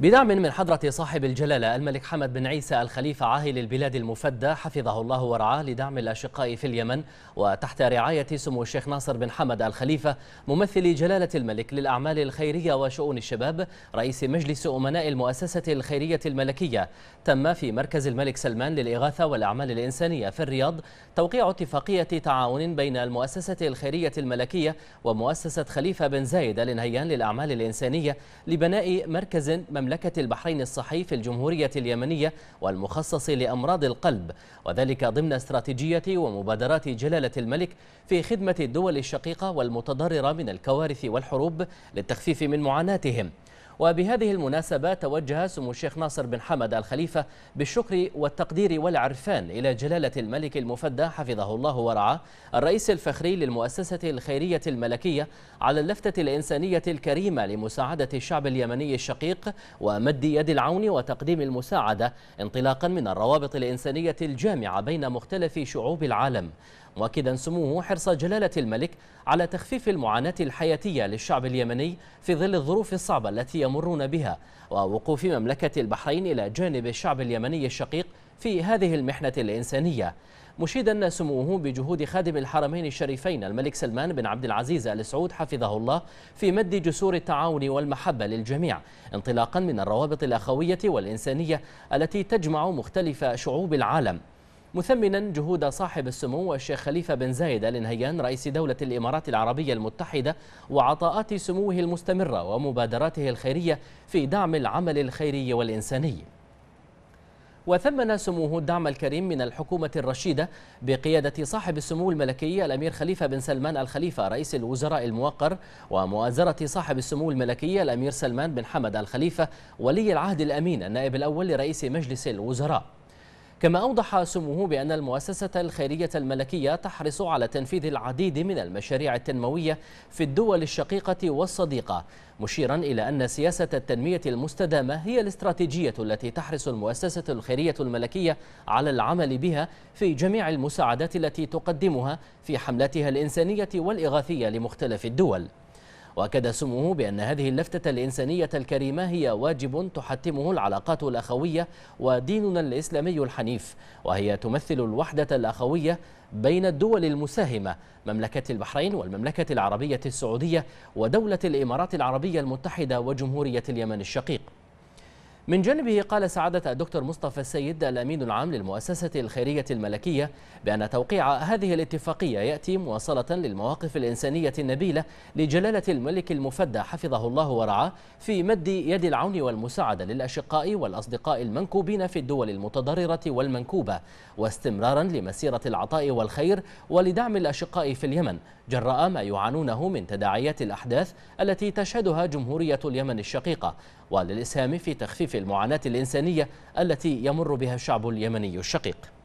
بدعم من حضرة صاحب الجلالة الملك حمد بن عيسى الخليفة عاهل البلاد المفدى حفظه الله ورعاه لدعم الأشقاء في اليمن وتحت رعاية سمو الشيخ ناصر بن حمد الخليفة ممثل جلالة الملك للأعمال الخيرية وشؤون الشباب رئيس مجلس أمناء المؤسسة الخيرية الملكية تم في مركز الملك سلمان للإغاثة والأعمال الإنسانية في الرياض توقيع اتفاقية تعاون بين المؤسسة الخيرية الملكية ومؤسسة خليفة بن زايد الانهيان للأعمال الإنسانية لبناء مركز مملكة مملكة البحرين الصحي في الجمهورية اليمنية والمخصص لأمراض القلب وذلك ضمن استراتيجية ومبادرات جلالة الملك في خدمة الدول الشقيقة والمتضررة من الكوارث والحروب للتخفيف من معاناتهم وبهذه المناسبة توجه سمو الشيخ ناصر بن حمد الخليفة بالشكر والتقدير والعرفان إلى جلالة الملك المفدى حفظه الله ورعاه الرئيس الفخري للمؤسسة الخيرية الملكية على اللفتة الإنسانية الكريمة لمساعدة الشعب اليمني الشقيق ومد يد العون وتقديم المساعدة انطلاقا من الروابط الإنسانية الجامعة بين مختلف شعوب العالم مؤكدا سموه حرص جلالة الملك على تخفيف المعاناة الحياتية للشعب اليمني في ظل الظروف الصعبة التي يمرون بها ووقوف مملكة البحرين إلى جانب الشعب اليمني الشقيق في هذه المحنة الإنسانية مشيدا سموه بجهود خادم الحرمين الشريفين الملك سلمان بن عبد العزيز ال سعود حفظه الله في مد جسور التعاون والمحبة للجميع انطلاقا من الروابط الأخوية والإنسانية التي تجمع مختلف شعوب العالم مثمنا جهود صاحب السمو الشيخ خليفة بن زايد آل نهيان رئيس دولة الإمارات العربية المتحدة وعطاءات سموه المستمرة ومبادراته الخيرية في دعم العمل الخيري والإنساني وثمن سموه الدعم الكريم من الحكومة الرشيدة بقيادة صاحب السمو الملكي الأمير خليفة بن سلمان الخليفة رئيس الوزراء الموقر ومؤازرة صاحب السمو الملكي الأمير سلمان بن حمد الخليفة ولي العهد الأمين النائب الأول لرئيس مجلس الوزراء كما أوضح سموه بأن المؤسسة الخيرية الملكية تحرص على تنفيذ العديد من المشاريع التنموية في الدول الشقيقة والصديقة مشيرا إلى أن سياسة التنمية المستدامة هي الاستراتيجية التي تحرص المؤسسة الخيرية الملكية على العمل بها في جميع المساعدات التي تقدمها في حملاتها الإنسانية والإغاثية لمختلف الدول وأكد سموه بأن هذه اللفتة الإنسانية الكريمة هي واجب تحتمه العلاقات الأخوية وديننا الإسلامي الحنيف وهي تمثل الوحدة الأخوية بين الدول المساهمة مملكة البحرين والمملكة العربية السعودية ودولة الإمارات العربية المتحدة وجمهورية اليمن الشقيق من جانبه قال سعادة الدكتور مصطفى السيد الأمين العام للمؤسسة الخيرية الملكية بأن توقيع هذه الاتفاقية يأتي مواصلة للمواقف الإنسانية النبيلة لجلالة الملك المفدى حفظه الله ورعاه في مد يد العون والمساعدة للأشقاء والأصدقاء المنكوبين في الدول المتضررة والمنكوبة واستمرارا لمسيرة العطاء والخير ولدعم الأشقاء في اليمن جراء ما يعانونه من تداعيات الأحداث التي تشهدها جمهورية اليمن الشقيقة وللإسهام في تخفيف المعاناة الإنسانية التي يمر بها الشعب اليمني الشقيق